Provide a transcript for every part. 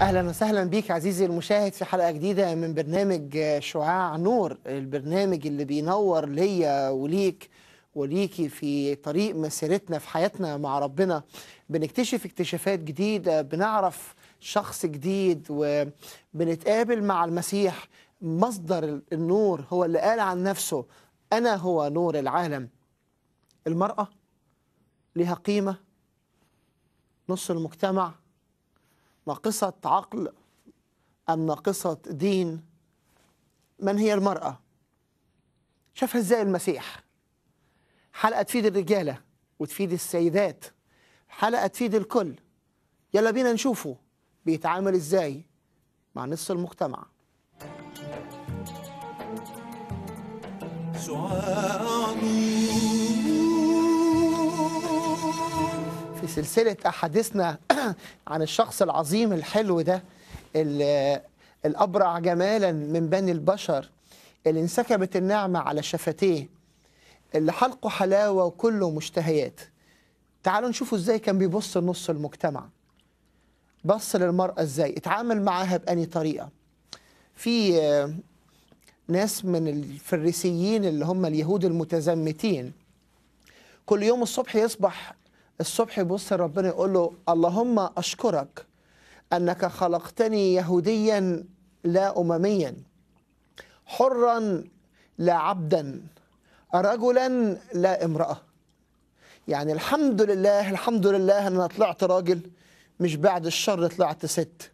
اهلا وسهلا بيك عزيزي المشاهد في حلقه جديده من برنامج شعاع نور البرنامج اللي بينور ليا وليك وليكي في طريق مسيرتنا في حياتنا مع ربنا بنكتشف اكتشافات جديده بنعرف شخص جديد وبنتقابل مع المسيح مصدر النور هو اللي قال عن نفسه انا هو نور العالم المراه لها قيمه نص المجتمع ناقصة عقل أم ناقصة دين من هي المرأة شافها إزاي المسيح حلقة تفيد الرجالة وتفيد السيدات حلقة تفيد الكل يلا بينا نشوفه بيتعامل إزاي مع نص المجتمع في سلسلة أحاديثنا عن الشخص العظيم الحلو ده الأبرع جمالا من بني البشر اللي انسكبت النعمة على شفتيه اللي حلقه حلاوة وكله مشتهيات تعالوا نشوفوا ازاي كان بيبص لنص المجتمع بص للمرأة ازاي اتعامل معاها بأني طريقة في ناس من الفريسيين اللي هم اليهود المتزمتين كل يوم الصبح يصبح الصبح يبص لربنا يقول له اللهم أشكرك أنك خلقتني يهوديا لا أمميا حرا لا عبدا رجلا لا امرأة يعني الحمد لله الحمد لله أن أنا طلعت راجل مش بعد الشر طلعت ست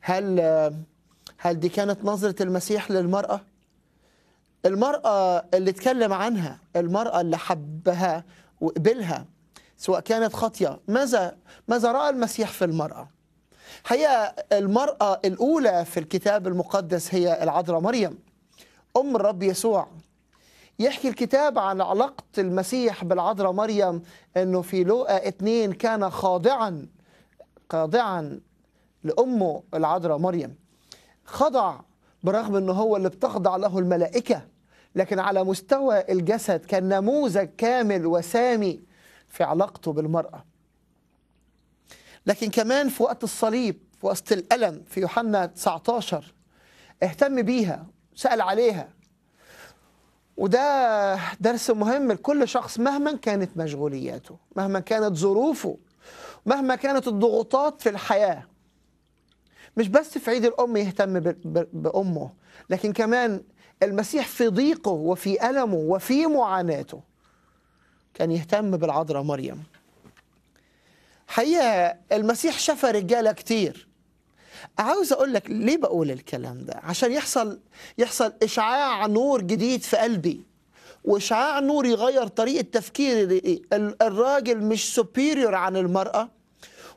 هل هل دي كانت نظرة المسيح للمرأة؟ المرأة اللي اتكلم عنها المرأة اللي حبها وقبلها سواء كانت خاطئة ماذا ماذا رأى المسيح في المرأة هي المرأة الأولى في الكتاب المقدس هي العذراء مريم أم الرب يسوع يحكي الكتاب عن علاقة المسيح بالعذراء مريم أنه في لوقا اثنين كان خاضعا خاضعا لأمه العذراء مريم خضع برغم أنه هو اللي بتخضع له الملائكة لكن على مستوى الجسد كان نموذج كامل وسامي في علاقته بالمرأة لكن كمان في وقت الصليب في وسط الألم في يوحنا 19 اهتم بيها سأل عليها وده درس مهم لكل شخص مهما كانت مشغولياته مهما كانت ظروفه مهما كانت الضغوطات في الحياة مش بس في عيد الأم يهتم بأمه لكن كمان المسيح في ضيقه وفي ألمه وفي معاناته كان يهتم بالعذراء مريم حقيقة المسيح شفى رجالة كتير عاوز اقول لك ليه بقول الكلام ده عشان يحصل يحصل اشعاع نور جديد في قلبي واشعاع نور يغير طريقه تفكيري الراجل مش سوبيريور عن المراه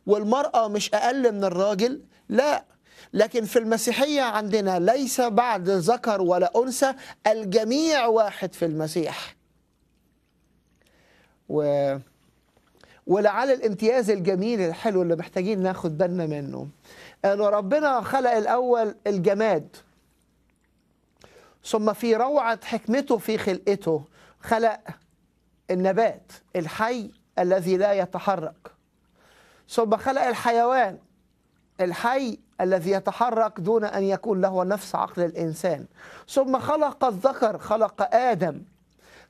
والمراه مش اقل من الراجل لا لكن في المسيحيه عندنا ليس بعد ذكر ولا انثى الجميع واحد في المسيح و ولعل الامتياز الجميل الحلو اللي محتاجين ناخد بالنا منه انه ربنا خلق الأول الجماد ثم في روعة حكمته في خلقته خلق النبات الحي الذي لا يتحرك ثم خلق الحيوان الحي الذي يتحرك دون أن يكون له نفس عقل الإنسان ثم خلق الذكر خلق آدم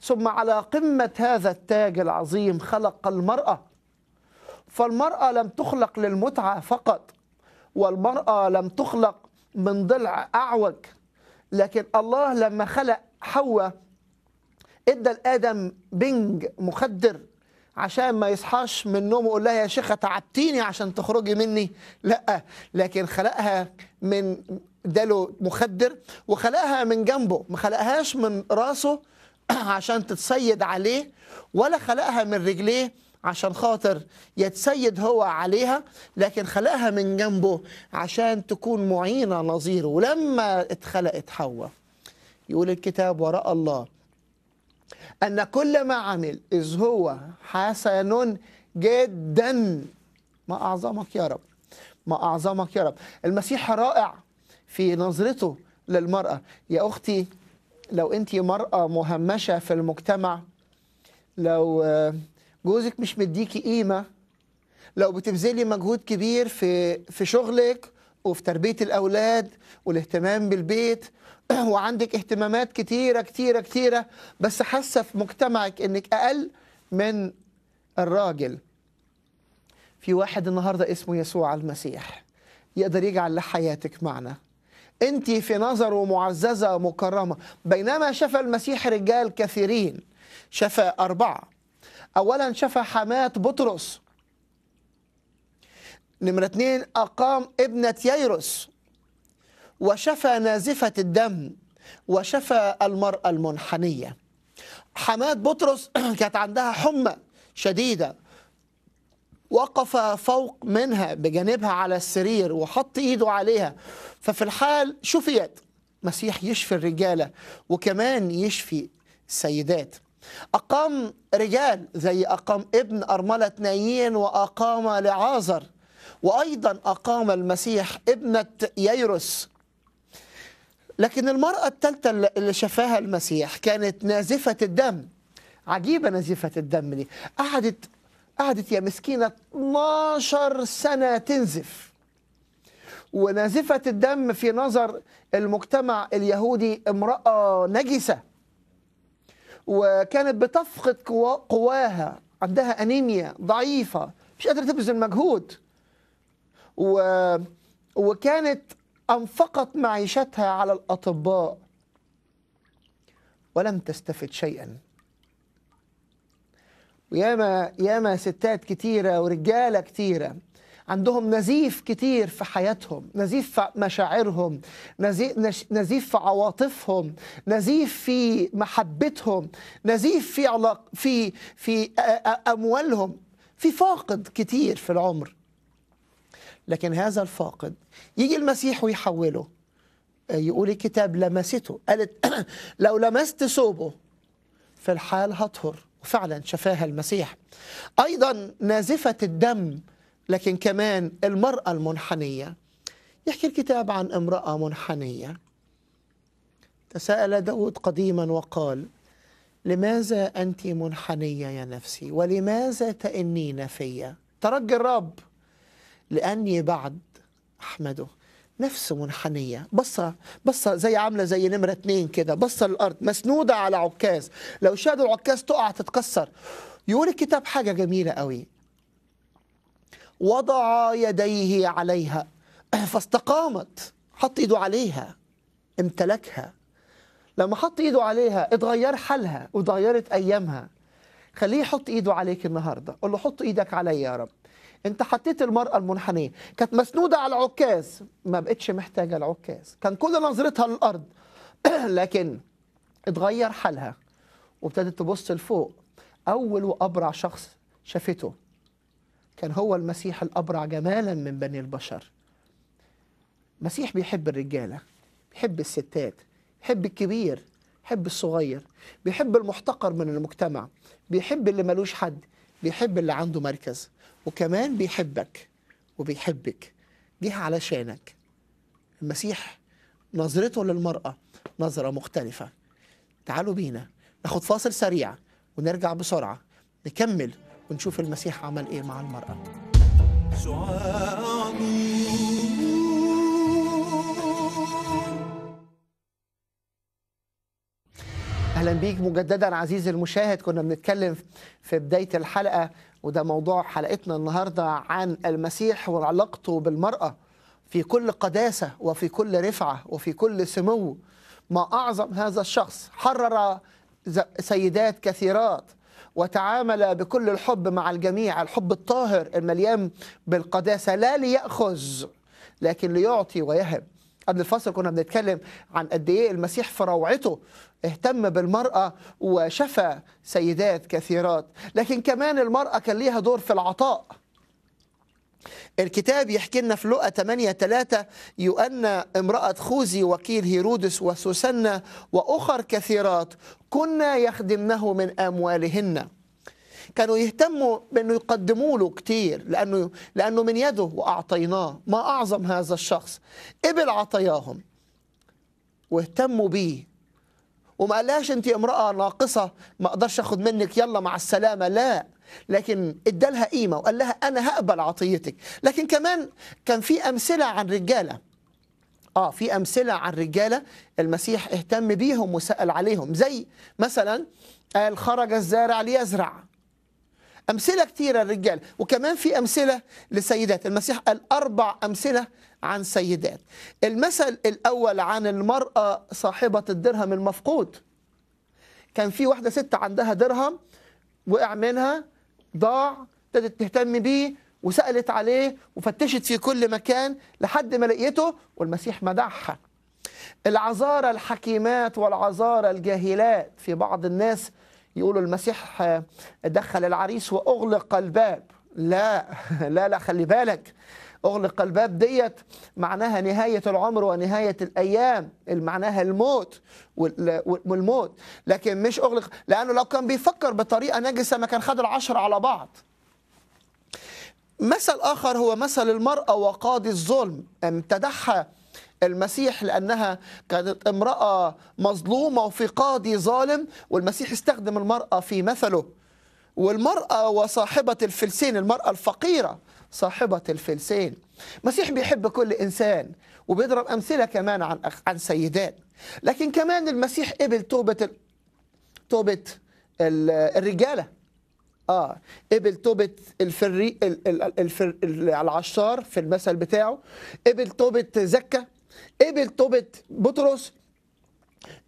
ثم على قمة هذا التاج العظيم خلق المرأة فالمرأة لم تخلق للمتعة فقط والمرأة لم تخلق من ضلع أعوج لكن الله لما خلق حواء ادى لادم بنج مخدر عشان ما يصحاش من نومه يقول لها يا شيخه تعبتيني عشان تخرجي مني لا لكن خلقها من داله مخدر وخلقها من جنبه ما خلقهاش من راسه عشان تتصيد عليه ولا خلقها من رجليه عشان خاطر يتسيد هو عليها لكن خلقها من جنبه عشان تكون معينة نظيره ولما اتخلقت حواء يقول الكتاب وراء الله أن كل ما عمل إذ هو حسن جدا ما أعظمك يا رب ما أعظمك يا رب المسيح رائع في نظرته للمرأة يا أختي لو انت مرأة مهمشة في المجتمع لو آه، جوزك مش مديكي قيمة لو بتبذلي مجهود كبير في في شغلك وفي تربية الأولاد والاهتمام بالبيت وعندك اهتمامات كتيرة كتيرة كتيرة بس حاسة في مجتمعك إنك أقل من الراجل في واحد النهاردة اسمه يسوع المسيح يقدر يجعل لحياتك معنى أنت في نظره معززة مكرمة بينما شفى المسيح رجال كثيرين شفى أربعة أولا شفى حماة بطرس نمرة اثنين أقام ابنة ييرس وشفى نازفة الدم وشفى المرأة المنحنية حماة بطرس كانت عندها حمى شديدة وقف فوق منها بجانبها على السرير وحط ايده عليها ففي الحال شفيت مسيح يشفي الرجاله وكمان يشفي السيدات أقام رجال زي أقام ابن أرملة نايين وأقام لعازر وأيضا أقام المسيح ابنة ييروس لكن المرأة الثالثة اللي شفاها المسيح كانت نازفة الدم عجيبة نازفة الدم دي قعدت قعدت يا مسكينة 12 سنة تنزف ونازفة الدم في نظر المجتمع اليهودي امرأة نجسة وكانت بتفقد قواها عندها أنيميا ضعيفة مش قادرة تبذل مجهود و... وكانت أنفقت معيشتها على الأطباء ولم تستفد شيئا وياما ياما ستات كتيرة ورجالة كتيرة عندهم نزيف كتير في حياتهم نزيف في مشاعرهم نزيف في عواطفهم نزيف في محبتهم نزيف في علاق في في اموالهم في فاقد كتير في العمر لكن هذا الفاقد يجي المسيح ويحوله آه، يقول الكتاب لمسته قالت لو لمست ثوبه في الحال هطهر وفعلا شفاها المسيح أيضا نازفة الدم لكن كمان المرأة المنحنية يحكي الكتاب عن امرأة منحنية تساءل داود قديما وقال لماذا أنت منحنية يا نفسي ولماذا تانين فيا ترجي الرب لأني بعد أحمده نفس منحنية بصة بصة زي عاملة زي نمرة اتنين كده بصة للأرض مسنودة على عكاز لو شادوا العكاز تقع تتكسر يقول الكتاب حاجة جميلة قوي وضع يديه عليها فاستقامت حط ايده عليها امتلكها لما حط ايده عليها اتغير حالها وتغيرت ايامها خليه يحط ايده عليك النهارده قول له حط ايدك عليا يا رب انت حطيت المراه المنحنيه كانت مسنوده على العكاز ما بقتش محتاجه العكاز كان كل نظرتها للارض لكن اتغير حالها وابتدت تبص لفوق اول وابرع شخص شافته كان هو المسيح الابرع جمالا من بني البشر مسيح بيحب الرجاله بيحب الستات بيحب الكبير بيحب الصغير بيحب المحتقر من المجتمع بيحب اللي ملوش حد بيحب اللي عنده مركز وكمان بيحبك وبيحبك جه علشانك المسيح نظرته للمرأة نظرة مختلفة تعالوا بينا ناخد فاصل سريع ونرجع بسرعة نكمل ونشوف المسيح عمل ايه مع المرأة اهلا بيك مجددا عزيزي المشاهد كنا بنتكلم في بدايه الحلقه وده موضوع حلقتنا النهارده عن المسيح وعلاقته بالمرأة في كل قداسة وفي كل رفعة وفي كل سمو ما أعظم هذا الشخص حرر سيدات كثيرات وتعامل بكل الحب مع الجميع الحب الطاهر المليان بالقداسة لا ليأخذ لكن ليعطي ويهب قبل الفصل كنا بنتكلم عن قد ايه المسيح في روعته اهتم بالمرأة وشفى سيدات كثيرات لكن كمان المرأة كان ليها دور في العطاء الكتاب يحكي لنا في لقى 8 3 يؤن امرأة خوزي وكيل هيرودس وسوسنة وأخر كثيرات كنا يخدمنه من أموالهن كانوا يهتموا بانه يقدموا له كثير لانه لانه من يده واعطيناه ما اعظم هذا الشخص قبل عطاياهم واهتموا بيه وما قالهاش انت امراه ناقصه ما اقدرش اخذ منك يلا مع السلامه لا لكن ادالها قيمه وقال لها انا هقبل عطيتك لكن كمان كان في امثله عن رجاله اه في امثله عن رجاله المسيح اهتم بيهم وسال عليهم زي مثلا قال خرج الزارع ليزرع امثله كثيره للرجال وكمان في امثله لسيدات المسيح قال اربع امثله عن سيدات المثل الاول عن المراه صاحبه الدرهم المفقود كان في واحده ست عندها درهم وقع منها ضاع ابتدت تهتم بيه وسالت عليه وفتشت في كل مكان لحد ما لقيته والمسيح مدحها العذارى الحكيمات والعذارى الجاهلات في بعض الناس يقولوا المسيح آه، دخل العريس واغلق الباب لا لا لا خلي بالك اغلق الباب ديت معناها نهايه العمر ونهايه الايام معناها الموت والموت لكن مش اغلق لانه لو كان بيفكر بطريقه نجسه ما كان خد العشر على بعض مثل اخر هو مثل المراه وقاضي الظلم ام تدحى المسيح لأنها كانت امرأة مظلومة وفي قاضي ظالم والمسيح استخدم المرأة في مثله والمرأة وصاحبة الفلسين المرأة الفقيرة صاحبة الفلسين المسيح بيحب كل إنسان وبيضرب أمثلة كمان عن عن سيدات لكن كمان المسيح قبل توبة توبة الرجالة اه قبل توبة الفري العشار في المثل بتاعه قبل توبة زكة قبل توبة بطرس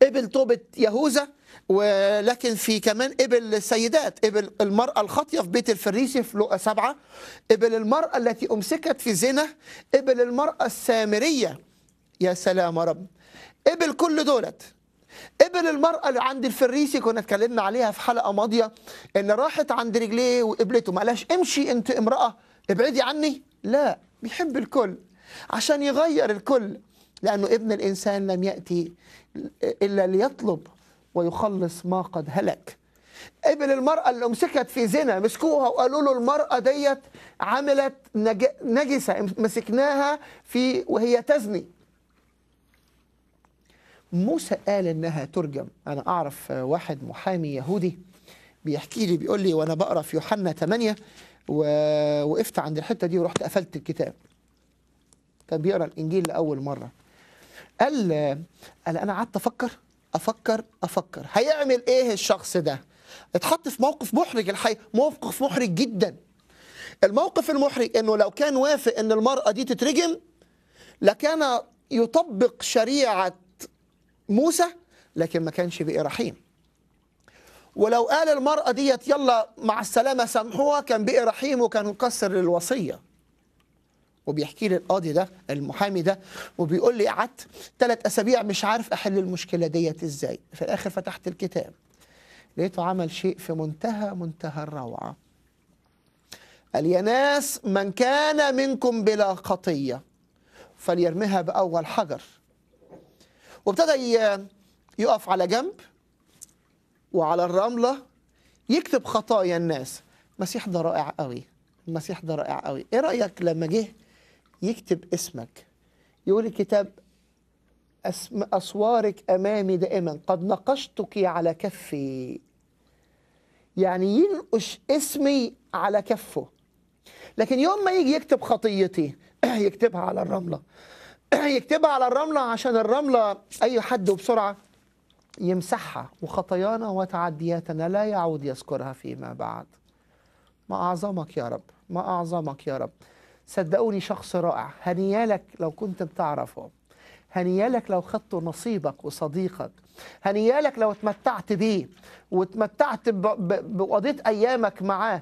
قبل توبة يهوذا ولكن في كمان قبل السيدات قبل المرأة الخطية في بيت الفريسي في لقى سبعة قبل المرأة التي أمسكت في زنا قبل المرأة السامرية يا سلام يا رب قبل كل دولت قبل المرأة اللي عند الفريسي كنا اتكلمنا عليها في حلقة ماضية إن راحت عند رجليه وقبلته قالهاش امشي أنت امرأة ابعدي عني لا بيحب الكل عشان يغير الكل لأنه ابن الإنسان لم يأتي إلا ليطلب ويخلص ما قد هلك ابن المرأة اللي أمسكت في زنا مسكوها وقالوا له المرأة ديت عملت نجسة مسكناها في وهي تزني موسى قال إنها ترجم أنا أعرف واحد محامي يهودي بيحكي لي بيقول لي وأنا بقرأ في يوحنا 8 ووقفت عند الحتة دي ورحت قفلت الكتاب كان بيقرأ الإنجيل لأول مرة قال قال انا قعدت افكر افكر افكر هيعمل ايه الشخص ده اتحط في موقف محرج الحقيقه موقف محرج جدا الموقف المحرج انه لو كان وافق ان المراه دي تترجم لكان يطبق شريعه موسى لكن ما كانش بقي رحيم ولو قال المرأة ديت يلا مع السلامة سامحوها كان بقي رحيم وكان مكسر الوصية وبيحكي لي القاضي ده المحامي ده وبيقول لي قعدت ثلاث اسابيع مش عارف احل المشكله ديت ازاي في الاخر فتحت الكتاب لقيته عمل شيء في منتهى منتهى الروعه قال يا ناس من كان منكم بلا خطيه فليرمها باول حجر وابتدى يقف على جنب وعلى الرمله يكتب خطايا الناس المسيح ده رائع قوي المسيح ده رائع قوي ايه رايك لما جه يكتب اسمك يقول الكتاب أسم أسوارك أمامي دائما قد نقشتك على كفي يعني ينقش اسمي على كفه لكن يوم ما يجي يكتب خطيتي يكتبها على الرملة يكتبها على الرملة عشان الرملة أي حد وبسرعة يمسحها وخطايانا وتعدياتنا لا يعود يذكرها فيما بعد ما أعظمك يا رب ما أعظمك يا رب صدقوني شخص رائع هنيالك لو كنت بتعرفه هنيالك لو خدته نصيبك وصديقك هنيالك لو اتمتعت بيه واتمتعت بقضيت ايامك معاه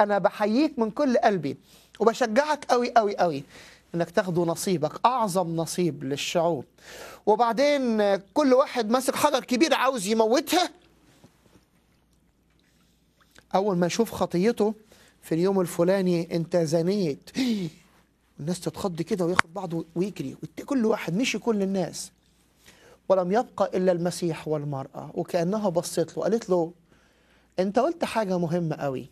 انا بحييك من كل قلبي وبشجعك قوي قوي قوي انك تاخده نصيبك اعظم نصيب للشعوب وبعدين كل واحد ماسك حجر كبير عاوز يموتها اول ما يشوف خطيته في اليوم الفلاني انت زنيت الناس تتخض كده وياخد بعضه ويجري كل واحد مشي كل الناس ولم يبقى إلا المسيح والمرأة وكأنها بصت له قالت له أنت قلت حاجة مهمة قوي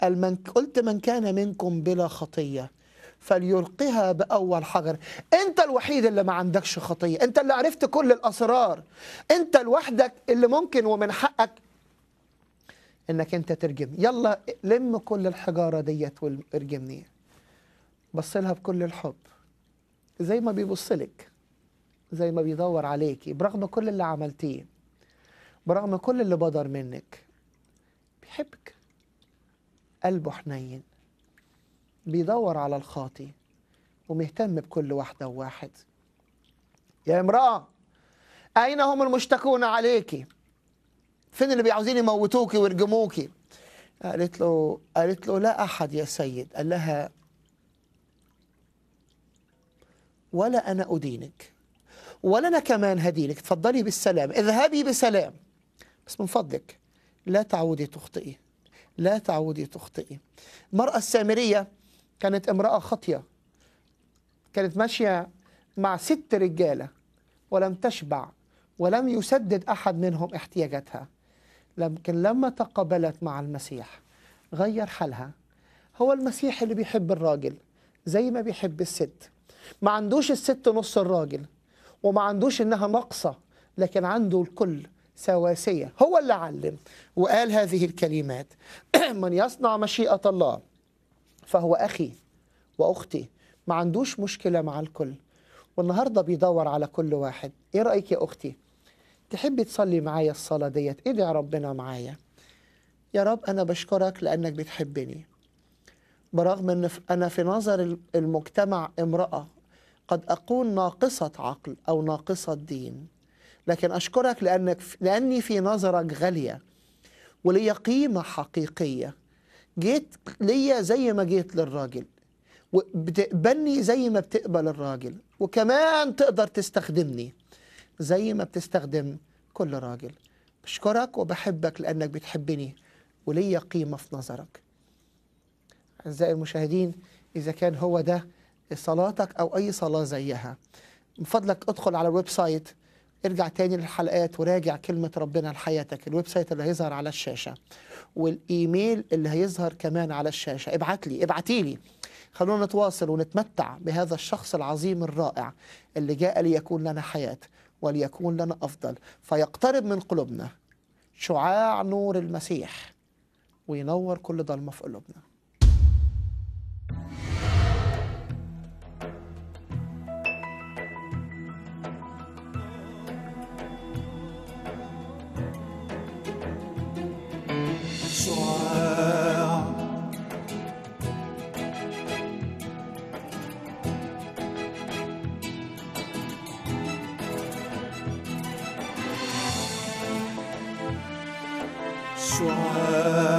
قال من قلت من كان منكم بلا خطية فليلقها بأول حجر أنت الوحيد اللي ما عندكش خطية أنت اللي عرفت كل الأسرار أنت لوحدك اللي ممكن ومن حقك انك انت ترجم يلا لم كل الحجاره ديت وارجمني بص لها بكل الحب زي ما بيبصلك زي ما بيدور عليكي برغم كل اللي عملتيه برغم كل اللي بدر منك بيحبك قلبه حنين بيدور على الخاطي ومهتم بكل واحدة وواحد يا امرأة أين هم المشتكون عليكِ فين اللي بيعوزين يموتوكي ويرجموكي قالت له قالت له لا أحد يا سيد قال لها ولا أنا أدينك ولا أنا كمان هدينك اتفضلي بالسلام اذهبي بسلام بس من فضلك لا تعودي تخطئي لا تعودي تخطئي المرأة السامرية كانت امرأة خاطية كانت ماشية مع ست رجالة ولم تشبع ولم يسدد أحد منهم احتياجاتها لكن لما تقابلت مع المسيح غير حالها هو المسيح اللي بيحب الراجل زي ما بيحب الست ما عندوش الست نص الراجل وما عندوش انها ناقصه لكن عنده الكل سواسيه هو اللي علم وقال هذه الكلمات من يصنع مشيئه الله فهو اخي واختي ما عندوش مشكله مع الكل والنهارده بيدور على كل واحد ايه رايك يا اختي تحبي تصلي معايا الصلاة ديت ادعي ربنا معايا يا رب أنا بشكرك لأنك بتحبني برغم أن أنا في نظر المجتمع امرأة قد أكون ناقصة عقل أو ناقصة دين لكن أشكرك لأنك لأني في نظرك غالية ولي قيمة حقيقية جيت ليا زي ما جيت للراجل وبتقبلني زي ما بتقبل الراجل وكمان تقدر تستخدمني زي ما بتستخدم كل راجل بشكرك وبحبك لأنك بتحبني وليا قيمة في نظرك أعزائي المشاهدين إذا كان هو ده صلاتك أو أي صلاة زيها من فضلك ادخل على الويب سايت ارجع تاني للحلقات وراجع كلمة ربنا لحياتك الويب سايت اللي هيظهر على الشاشة والإيميل اللي هيظهر كمان على الشاشة ابعت لي ابعتي لي خلونا نتواصل ونتمتع بهذا الشخص العظيم الرائع اللي جاء ليكون لنا حياة وليكون لنا أفضل فيقترب من قلوبنا شعاع نور المسيح وينور كل ضلمة في قلوبنا 说。